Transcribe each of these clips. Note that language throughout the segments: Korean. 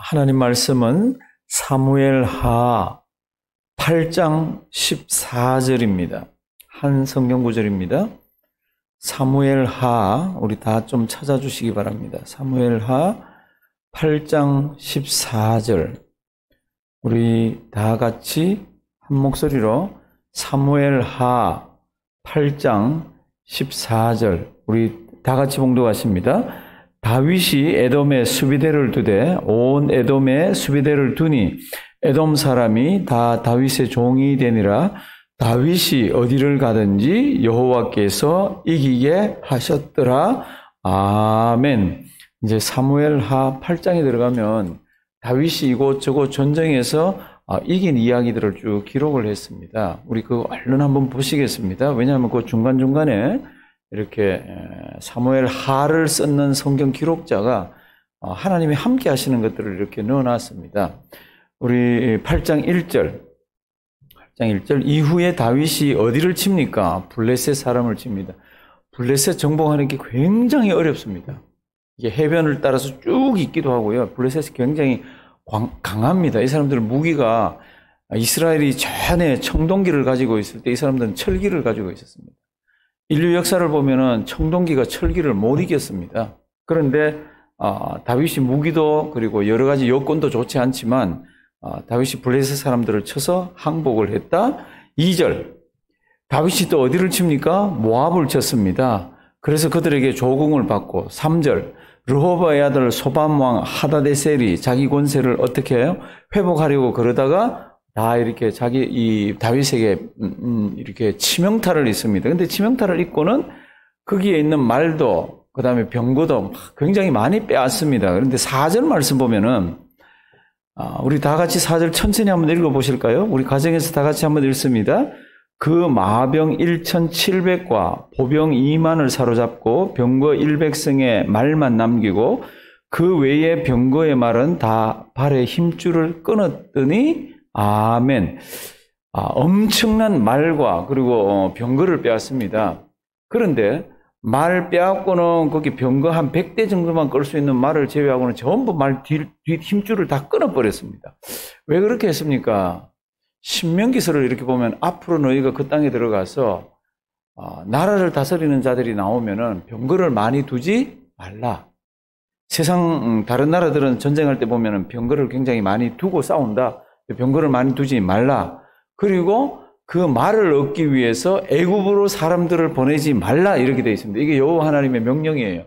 하나님 말씀은 사무엘 하 8장 14절입니다. 한 성경 구절입니다. 사무엘 하, 우리 다 좀 찾아주시기 바랍니다. 사무엘 하 8장 14절. 우리 다 같이 한 목소리로 사무엘 하 8장 14절. 우리 다 같이 봉독하십니다. 다윗이 에돔에 수비대를 두되 온 에돔에 수비대를 두니 에돔 사람이 다 다윗의 종이 되니라 다윗이 어디를 가든지 여호와께서 이기게 하셨더라 아멘. 이제 사무엘하 8장에 들어가면 다윗이 이곳저곳 전쟁에서 아, 이긴 이야기들을 쭉 기록을 했습니다. 우리 그 얼른 한번 보시겠습니다. 왜냐하면 그 중간중간에 이렇게 사무엘 하를 썼는 성경 기록자가 어, 하나님이 함께 하시는 것들을 이렇게 넣어놨습니다. 우리 8장 1절, 8장 1절, 이후에 다윗이 어디를 칩니까? 블레셋 사람을 칩니다. 블레셋 정복하는 게 굉장히 어렵습니다. 이게 해변을 따라서 쭉 있기도 하고요. 블레셋이 굉장히 강합니다. 이 사람들은 무기가 이스라엘이 전에 청동기를 가지고 있을 때 이 사람들은 철기를 가지고 있었습니다. 인류 역사를 보면은 청동기가 철기를 못 이겼습니다. 그런데 아, 다윗이 무기도 그리고 여러 가지 여건도 좋지 않지만 아, 다윗이 블레셋 사람들을 쳐서 항복을 했다. 2절 다윗이 또 어디를 칩니까? 모압을 쳤습니다. 그래서 그들에게 조공을 받고 3절 르호바의 아들 소반왕 하다데셀이 자기 권세를 어떻게 해요? 회복하려고 그러다가 다 이렇게 자기 이 다윗에게 음, 음, 이렇게 치명타를 입습니다. 근데 치명타를 입고는 거기에 있는 말도 그다음에 병거도 굉장히 많이 빼앗습니다. 그런데 사절 말씀 보면은 아, 우리 다 같이 사절 천천히 한번 읽어 보실까요? 우리 가정에서 다 같이 한번 읽습니다. 그 마병 1,700과 보병 2만을 사로잡고 병거 1 0 0승의 말만 남기고 그외에 병거의 말은 다 발에 힘줄을 끊었더니 아멘. 아, 엄청난 말과 그리고 어, 병거를 빼앗습니다. 그런데 말 빼앗고는 거기 병거 한 100대 정도만 끌 수 있는 말을 제외하고는 전부 말 뒤, 뒤 힘줄을 다 끊어버렸습니다. 왜 그렇게 했습니까? 신명기서를 이렇게 보면 앞으로 너희가 그 땅에 들어가서 어, 나라를 다스리는 자들이 나오면은 병거를 많이 두지 말라. 세상 음, 다른 나라들은 전쟁할 때 보면은 병거를 굉장히 많이 두고 싸운다. 병거를 많이 두지 말라. 그리고 그 말을 얻기 위해서 애굽으로 사람들을 보내지 말라 이렇게 되어 있습니다. 이게 여호와 하나님의 명령이에요.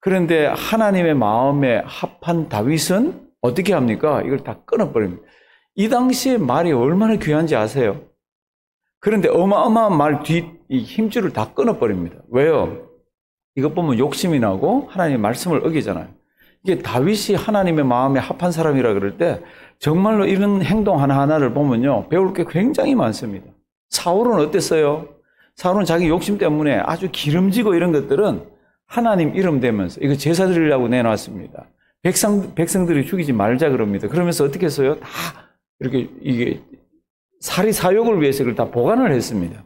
그런데 하나님의 마음에 합한 다윗은 어떻게 합니까? 이걸 다 끊어버립니다. 이 당시에 말이 얼마나 귀한지 아세요? 그런데 어마어마한 말 뒤 힘줄을 다 끊어버립니다. 왜요? 이것 보면 욕심이 나고 하나님의 말씀을 어기잖아요. 이게 다윗이 하나님의 마음에 합한 사람이라 그럴 때 정말로 이런 행동 하나하나를 보면요. 배울 게 굉장히 많습니다. 사울은 어땠어요? 사울은 자기 욕심 때문에 아주 기름지고 이런 것들은 하나님 이름 대면서 이거 제사 드리려고 내놨습니다. 백성, 백성들이 죽이지 말자 그럽니다. 그러면서 어떻게 했어요? 다 이렇게 이게 사리 사욕을 위해서 그걸 다 보관을 했습니다.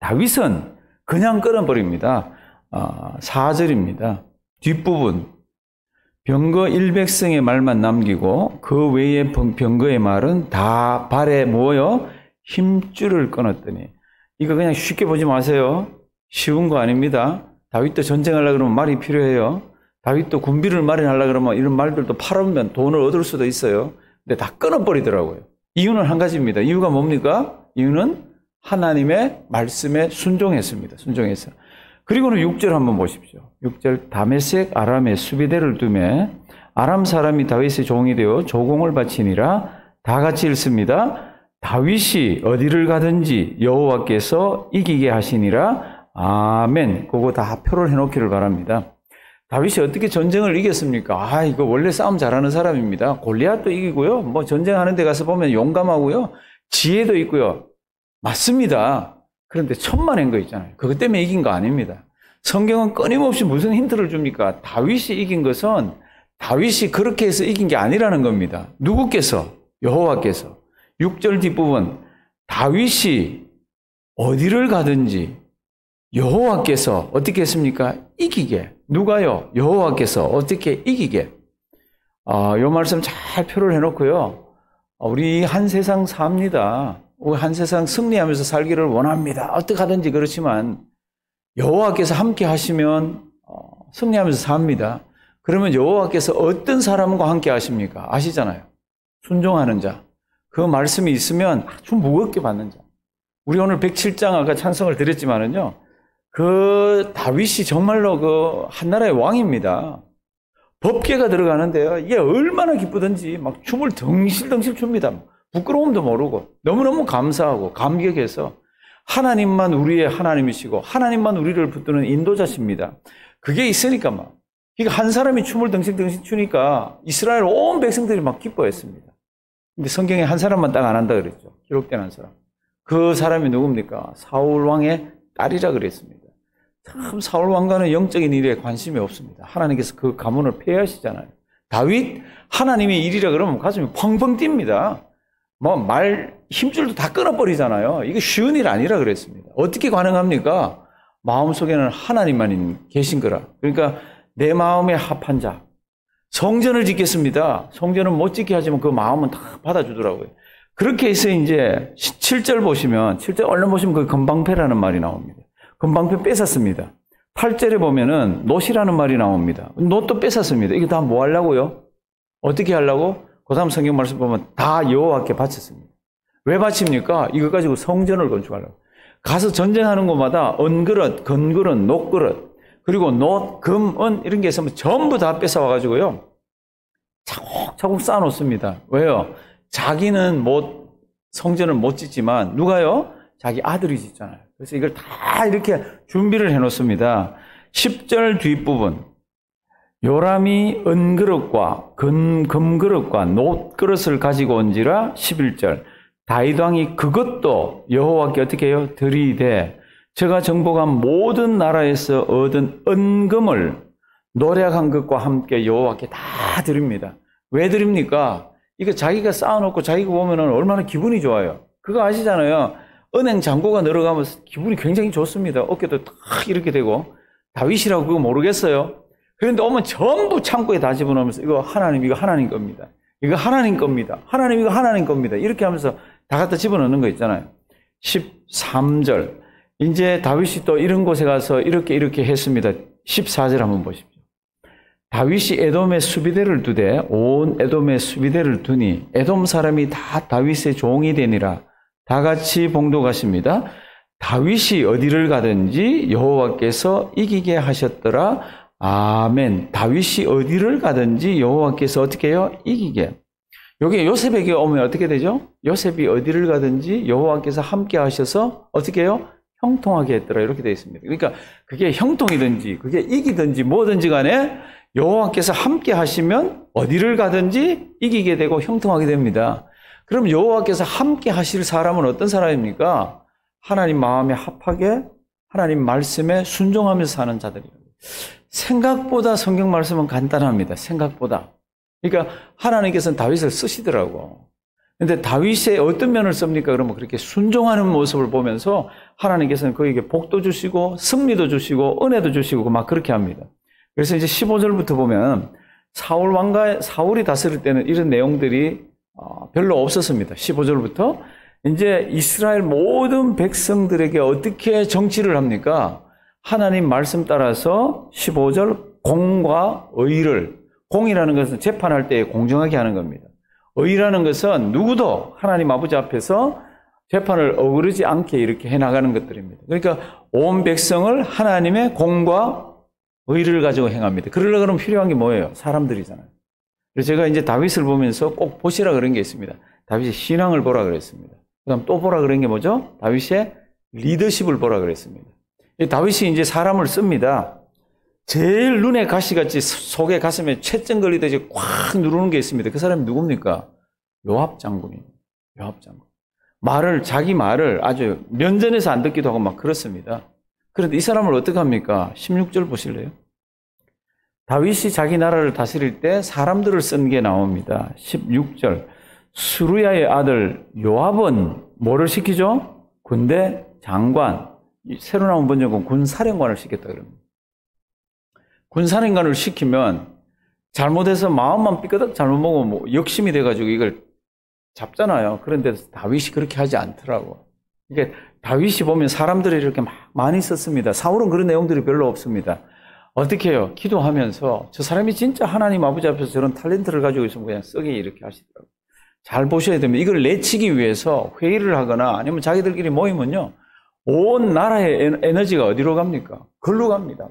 다윗은 그냥 끊어버립니다. 아, 4절입니다. 뒷부분. 병거 일백승의 말만 남기고 그 외의 병거의 말은 다 발에 모여 힘줄을 끊었더니 이거 그냥 쉽게 보지 마세요. 쉬운 거 아닙니다. 다윗도 전쟁하려 그러면 말이 필요해요. 다윗도 군비를 마련하려 그러면 이런 말들도 팔으면 돈을 얻을 수도 있어요. 근데 다 끊어버리더라고요. 이유는 한 가지입니다. 이유가 뭡니까? 이유는 하나님의 말씀에 순종했습니다. 순종했어요. 그리고는 6절 한번 보십시오. 6절 다메섹 아람에 수비대를 두매 아람 사람이 다윗의 종이 되어 조공을 바치니라 다 같이 읽습니다. 다윗이 어디를 가든지 여호와께서 이기게 하시니라 아멘. 그거 다 표를 해 놓기를 바랍니다. 다윗이 어떻게 전쟁을 이겼습니까? 아, 이거 원래 싸움 잘하는 사람입니다. 골리앗도 이기고요. 뭐 전쟁하는 데 가서 보면 용감하고요. 지혜도 있고요. 맞습니다. 그런데 천만인 거 있잖아요. 그것 때문에 이긴 거 아닙니다. 성경은 끊임없이 무슨 힌트를 줍니까? 다윗이 이긴 것은 다윗이 그렇게 해서 이긴 게 아니라는 겁니다. 누구께서? 여호와께서. 6절 뒷부분 다윗이 어디를 가든지 여호와께서 어떻게 했습니까? 이기게. 누가요? 여호와께서 어떻게 이기게. 아, 요 말씀 잘 표를 해놓고요. 아, 우리 한 세상 삽니다. 한 세상 승리하면서 살기를 원합니다. 어떻게 하든지 그렇지만 여호와께서 함께 하시면 어, 승리하면서 삽니다. 그러면 여호와께서 어떤 사람과 함께 하십니까? 아시잖아요. 순종하는 자. 그 말씀이 있으면 아주 무겁게 받는 자. 우리 오늘 107장 아까 찬성을 드렸지만은요. 그 다윗이 정말로 그 한나라의 왕입니다. 법계가 들어가는데요. 이게 얼마나 기쁘든지 막 춤을 덩실덩실 춥니다. 부끄러움도 모르고 너무너무 감사하고 감격해서 하나님만 우리의 하나님이시고 하나님만 우리를 붙드는 인도자십니다. 그게 있으니까 막. 그러니까 한 사람이 춤을 덩신덩신 추니까 이스라엘 온 백성들이 막 기뻐했습니다. 근데 성경에 한 사람만 딱 안 한다 그랬죠. 기록된 한 사람. 그 사람이 누굽니까? 사울 왕의 딸이라 그랬습니다. 참 사울 왕과는 영적인 일에 관심이 없습니다. 하나님께서 그 가문을 폐하시잖아요. 다윗 하나님의 일이라 그러면 가슴이 펑펑 뜁니다. 뭐말 힘줄도 다 끊어버리잖아요. 이게 쉬운 일 아니라 그랬습니다. 어떻게 가능합니까? 마음속에는 하나님만 계신 거라. 그러니까 내 마음에 합한 자. 성전을 짓겠습니다. 성전은 못 짓게 하지만 그 마음은 다 받아주더라고요. 그렇게 해서 이제 7절 보시면, 7절 얼른 보시면 그 금방패라는 말이 나옵니다. 금방패 뺏었습니다. 8절에 보면은 노이라는 말이 나옵니다. 노또 뺏었습니다. 이게 다 뭐 하려고요? 어떻게 하려고? 고3 성경 말씀 보면 다 여호와께 바쳤습니다. 왜 바칩니까? 이거 가지고 성전을 건축하려고. 가서 전쟁하는 곳마다 언그릇, 건그릇, 녹그릇, 그리고 노, 금, 은 이런 게 있으면 전부 다 뺏어와가지고요. 차곡차곡 쌓아놓습니다. 왜요? 자기는 못, 성전을 못 짓지만 누가요? 자기 아들이 짓잖아요. 그래서 이걸 다 이렇게 준비를 해놓습니다. 10절 뒷부분. 요람이 은그릇과 금, 금그릇과 노그릇을 가지고 온지라 11절 다이왕이 그것도 여호와께 어떻게 해요? 드리되 제가 정복한 모든 나라에서 얻은 은금을 노력한 것과 함께 여호와께 다 드립니다. 왜 드립니까? 이거 자기가 쌓아놓고 자기가 보면 얼마나 기분이 좋아요. 그거 아시잖아요. 은행 잔고가 늘어가면서 기분이 굉장히 좋습니다. 어깨도 탁 이렇게 되고 다윗이라고 그거 모르겠어요. 그런데 오면 전부 창고에 다 집어넣으면서 이거 하나님, 이거 하나님 겁니다. 이거 하나님 겁니다. 하나님, 이거 하나님 겁니다. 이렇게 하면서 다 갖다 집어넣는 거 있잖아요. 13절. 이제 다윗이 또 이런 곳에 가서 이렇게 이렇게 했습니다. 14절 한번 보십시오. 다윗이 에돔의 수비대를 두되 온 에돔의 수비대를 두니 에돔 사람이 다 다윗의 종이 되니라 다 같이 봉독하십니다. 다윗이 어디를 가든지 여호와께서 이기게 하셨더라 아멘. 다윗이 어디를 가든지 여호와께서 어떻게 해요? 이기게. 여기 요셉에게 오면 어떻게 되죠? 요셉이 어디를 가든지 여호와께서 함께 하셔서 어떻게 해요? 형통하게 했더라. 이렇게 되어 있습니다. 그러니까 그게 형통이든지 그게 이기든지 뭐든지 간에 여호와께서 함께 하시면 어디를 가든지 이기게 되고 형통하게 됩니다. 그럼 여호와께서 함께 하실 사람은 어떤 사람입니까? 하나님 마음에 합하게 하나님 말씀에 순종하면서 사는 자들이에요. 생각보다 성경 말씀은 간단합니다. 생각보다. 그러니까 하나님께서는 다윗을 쓰시더라고. 근데 다윗의 어떤 면을 씁니까? 그러면 그렇게 순종하는 모습을 보면서 하나님께서는 그에게 복도 주시고 승리도 주시고 은혜도 주시고 막 그렇게 합니다. 그래서 이제 15절부터 보면 사울 왕가 사울이 다스릴 때는 이런 내용들이 어, 별로 없었습니다. 15절부터 이제 이스라엘 모든 백성들에게 어떻게 정치를 합니까? 하나님 말씀 따라서 15절 공과 의를 공이라는 것은 재판할 때 공정하게 하는 겁니다. 의라는 것은 누구도 하나님 아버지 앞에서 재판을 어그르지 않게 이렇게 해나가는 것들입니다. 그러니까 온 백성을 하나님의 공과 의를 가지고 행합니다. 그러려 그러면 필요한 게 뭐예요? 사람들이잖아요. 그래서 제가 이제 다윗을 보면서 꼭 보시라 그런 게 있습니다. 다윗의 신앙을 보라 그랬습니다. 그다음 또 보라 그런 게 뭐죠? 다윗의 리더십을 보라 그랬습니다. 다윗이 이제 사람을 씁니다. 제일 눈에 가시같이 속에 가슴에 채증 거리듯이꽉 누르는 게 있습니다. 그 사람이 누굽니까? 요압 장군입니다. 요압 장군. 말을 자기 말을 아주 면전에서 안 듣기도 하고 막 그렇습니다. 그런데 이 사람을 어떻게 합니까? 16절 보실래요? 다윗이 자기 나라를 다스릴 때 사람들을 쓴 게 나옵니다. 16절. 수루야의 아들 요압은 뭐를 시키죠? 군대 장관, 새로 나온 번역은 군사령관을 시켰다 그럽니다. 군사령관을 시키면 잘못해서 마음만 삐끗하고 잘못 먹으면 뭐 역심이 돼가지고 이걸 잡잖아요. 그런데 다윗이 그렇게 하지 않더라고. 이게 다윗이 보면 사람들이 이렇게 많이 썼습니다. 사울은 그런 내용들이 별로 없습니다. 어떻게 해요? 기도하면서 저 사람이 진짜 하나님 아버지 앞에서 저런 탤런트를 가지고 있으면 그냥 쓰게 이렇게 하시더라고요. 잘 보셔야 됩니다. 이걸 내치기 위해서 회의를 하거나 아니면 자기들끼리 모이면요. 온 나라의 에너지가 어디로 갑니까? 글로 갑니다.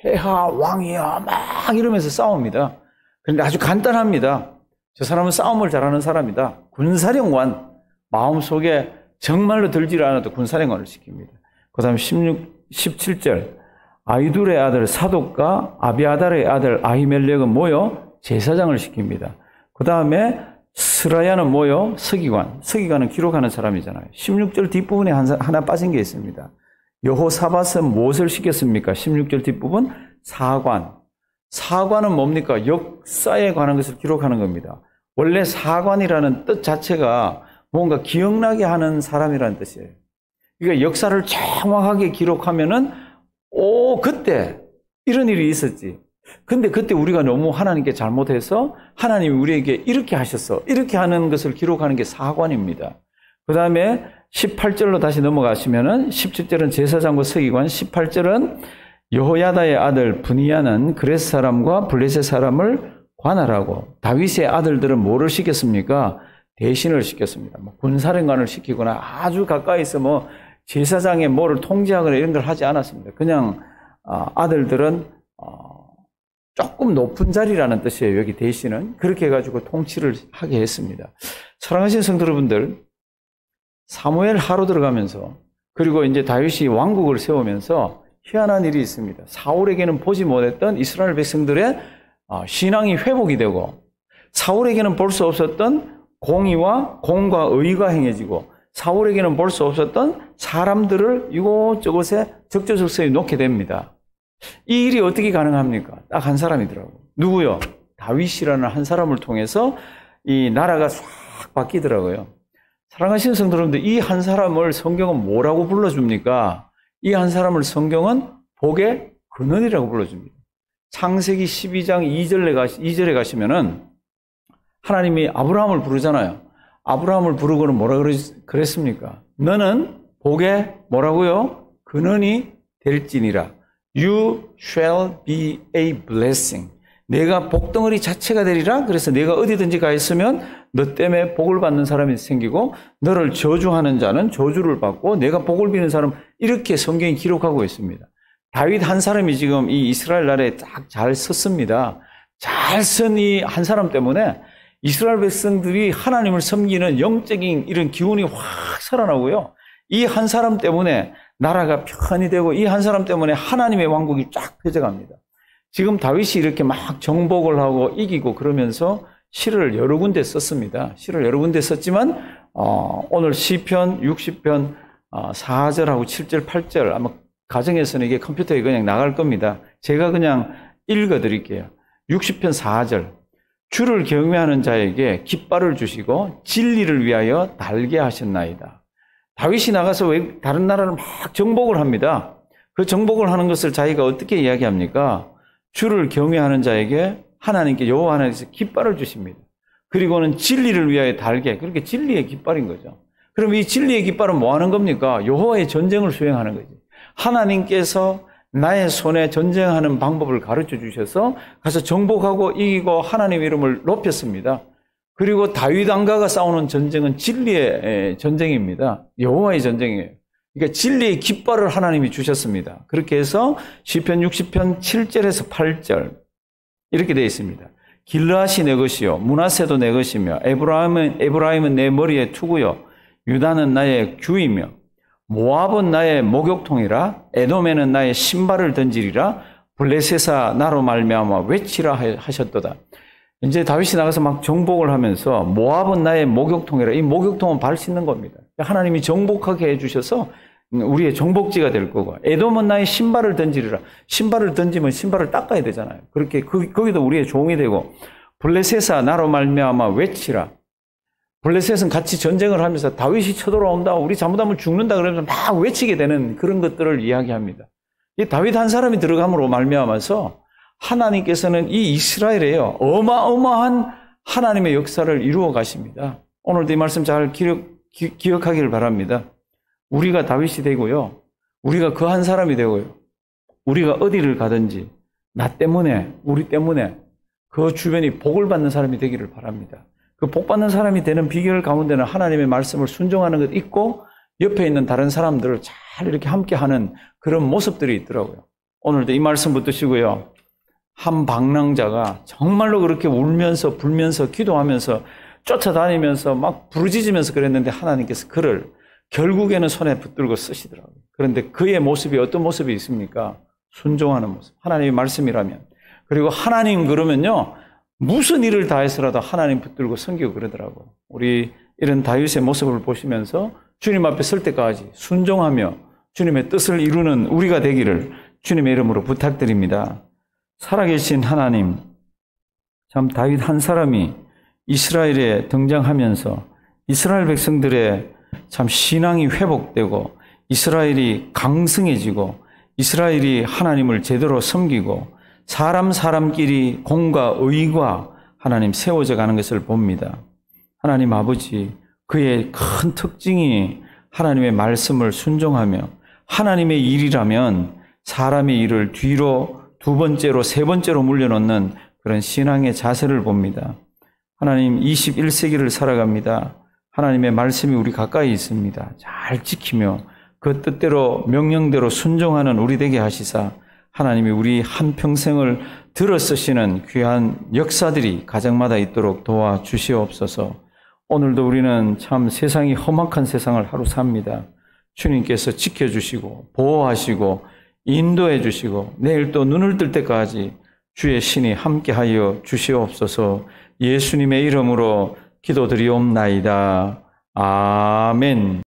폐하, 왕이야, 막 이러면서 싸웁니다. 그런데 아주 간단합니다. 저 사람은 싸움을 잘하는 사람이다. 군사령관, 마음속에 정말로 들질 않아도 군사령관을 시킵니다. 그 다음 17절. 아이둘의 아들 사독과 아비아달의 아들 아히멜렉은 모여 제사장을 시킵니다. 그 다음에 스라야는 뭐요? 서기관. 서기관은 기록하는 사람이잖아요. 16절 뒷부분에 하나 빠진 게 있습니다. 여호사밧은 무엇을 시켰습니까? 16절 뒷부분 사관. 사관은 뭡니까? 역사에 관한 것을 기록하는 겁니다. 원래 사관이라는 뜻 자체가 뭔가 기억나게 하는 사람이라는 뜻이에요. 그러니까 역사를 정확하게 기록하면은 오 그때 이런 일이 있었지. 근데 그때 우리가 너무 하나님께 잘못해서 하나님이 우리에게 이렇게 하셨어. 이렇게 하는 것을 기록하는 게 사관입니다. 그 다음에 18절로 다시 넘어가시면은 17절은 제사장과 서기관, 18절은 여호야다의 아들 분이야는 그레스 사람과 블레셋 사람을 관할하고 다윗의 아들들은 뭐를 시켰습니까? 대신을 시켰습니다. 뭐 군사령관을 시키거나 아주 가까이서 뭐 제사장의 뭐를 통제하거나 이런 걸 하지 않았습니다. 그냥 아, 아들들은 어, 조금 높은 자리라는 뜻이에요. 여기 대신은 그렇게 해가지고 통치를 하게 했습니다. 사랑하시는 성도 여러분들, 사무엘 하루 들어가면서 그리고 이제 다윗이 왕국을 세우면서 희한한 일이 있습니다. 사울에게는 보지 못했던 이스라엘 백성들의 아, 신앙이 회복이 되고 사울에게는 볼 수 없었던 공의와 공과 의가 행해지고 사울에게는 볼 수 없었던 사람들을 이곳저곳에 적재적소에 놓게 됩니다. 이 일이 어떻게 가능합니까? 딱 한 사람이더라고. 누구요? 다윗이라는 한 사람을 통해서 이 나라가 싹 바뀌더라고요. 사랑하시는 성도 여러분들, 이 한 사람을 성경은 뭐라고 불러줍니까? 이 한 사람을 성경은 복의 근원이라고 불러줍니다. 창세기 12장 2절에, 가시, 2절에 가시면은 하나님이 아브라함을 부르잖아요. 아브라함을 부르고는 뭐라 그랬습니까? 너는 복의 뭐라고요? 근원이 될지니라. You shall be a blessing. 내가 복덩어리 자체가 되리라. 그래서 내가 어디든지 가 있으면 너 때문에 복을 받는 사람이 생기고 너를 저주하는 자는 저주를 받고 내가 복을 비는 사람 이렇게 성경이 기록하고 있습니다. 다윗 한 사람이 지금 이 이스라엘 나라에 딱 잘 섰습니다. 잘쓴이한 사람 때문에 이스라엘 백성들이 하나님을 섬기는 영적인 이런 기운이 확 살아나고요. 이 한 사람 때문에 나라가 편히 되고 이 한 사람 때문에 하나님의 왕국이 쫙 펴져갑니다. 지금 다윗이 이렇게 막 정복을 하고 이기고 그러면서 시를 여러 군데 썼습니다. 시를 여러 군데 썼지만 어, 오늘 시편 60편 어, 4절하고 7절, 8절 아마 가정에서는 이게 컴퓨터에 그냥 나갈 겁니다. 제가 그냥 읽어 드릴게요. 60편 4절. 주를 경외하는 자에게 깃발을 주시고 진리를 위하여 달게 하셨나이다. 다윗이 나가서 외, 다른 나라를 막 정복을 합니다. 그 정복을 하는 것을 자기가 어떻게 이야기합니까? 주를 경외하는 자에게 하나님께 여호와 하나님께서 깃발을 주십니다. 그리고는 진리를 위하여 달게 그렇게 진리의 깃발인 거죠. 그럼 이 진리의 깃발은 뭐 하는 겁니까? 여호와의 전쟁을 수행하는 거지. 하나님께서 나의 손에 전쟁하는 방법을 가르쳐 주셔서 가서 정복하고 이기고 하나님 이름을 높였습니다. 그리고 다윗 왕가가 싸우는 전쟁은 진리의 예, 전쟁입니다. 여호와의 전쟁이에요. 그러니까 진리의 깃발을 하나님이 주셨습니다. 그렇게 해서 시편 60편 7절에서 8절 이렇게 되어 있습니다. 길르앗이 내 것이요 문하세도 내 것이며 에브라임은 에브라임은 내 머리에 투구요 유다는 나의 규이며 모압은 나의 목욕통이라 에돔에는 나의 신발을 던지리라 블레셋아 나로 말미암아 외치라 하셨도다. 이제 다윗이 나가서 막 정복을 하면서 모압은 나의 목욕통이라 이 목욕통은 발 씻는 겁니다. 하나님이 정복하게 해주셔서 우리의 정복지가 될 거고 에돔은 나의 신발을 던지리라 신발을 던지면 신발을 닦아야 되잖아요. 그렇게 그, 거기도 우리의 종이 되고 블레셋아 나로 말미암아 외치라 블레셋은 같이 전쟁을 하면서 다윗이 쳐들어온다 우리 잘못하면 죽는다 그러면서 막 외치게 되는 그런 것들을 이야기합니다. 이 다윗 한 사람이 들어감으로 말미암아서 하나님께서는 이 이스라엘에요. 어마어마한 하나님의 역사를 이루어 가십니다. 오늘도 이 말씀 잘 기록, 기, 기억하기를 바랍니다. 우리가 다윗이 되고요. 우리가 그 한 사람이 되고요. 우리가 어디를 가든지 나 때문에, 우리 때문에 그 주변이 복을 받는 사람이 되기를 바랍니다. 그 복 받는 사람이 되는 비결 가운데는 하나님의 말씀을 순종하는 것 있고 옆에 있는 다른 사람들을 잘 이렇게 함께 하는 그런 모습들이 있더라고요. 오늘도 이 말씀 붙드시고요. 한 방랑자가 정말로 그렇게 울면서 불면서 기도하면서 쫓아다니면서 막 부르짖으면서 그랬는데 하나님께서 그를 결국에는 손에 붙들고 쓰시더라고요. 그런데 그의 모습이 어떤 모습이 있습니까? 순종하는 모습. 하나님의 말씀이라면. 그리고 하나님 그러면요. 무슨 일을 다해서라도 하나님 붙들고 섬기고 그러더라고요. 우리 이런 다윗의 모습을 보시면서 주님 앞에 설 때까지 순종하며 주님의 뜻을 이루는 우리가 되기를 주님의 이름으로 부탁드립니다. 살아계신 하나님, 참 다윗 한 사람이 이스라엘에 등장하면서 이스라엘 백성들의 참 신앙이 회복되고 이스라엘이 강성해지고 이스라엘이 하나님을 제대로 섬기고 사람 사람끼리 공과 의과 하나님 세워져 가는 것을 봅니다. 하나님 아버지 그의 큰 특징이 하나님의 말씀을 순종하며 하나님의 일이라면 사람의 일을 뒤로 두 번째로 세 번째로 물려놓는 그런 신앙의 자세를 봅니다. 하나님 21세기를 살아갑니다. 하나님의 말씀이 우리 가까이 있습니다. 잘 지키며 그 뜻대로 명령대로 순종하는 우리 되게 하시사 하나님이 우리 한평생을 들어 쓰시는 귀한 역사들이 가정마다 있도록 도와 주시옵소서. 오늘도 우리는 참 세상이 험악한 세상을 하루 삽니다. 주님께서 지켜주시고 보호하시고 인도해 주시고 내일 또 눈을 뜰 때까지 주의 신이 함께하여 주시옵소서 예수님의 이름으로 기도드리옵나이다. 아멘.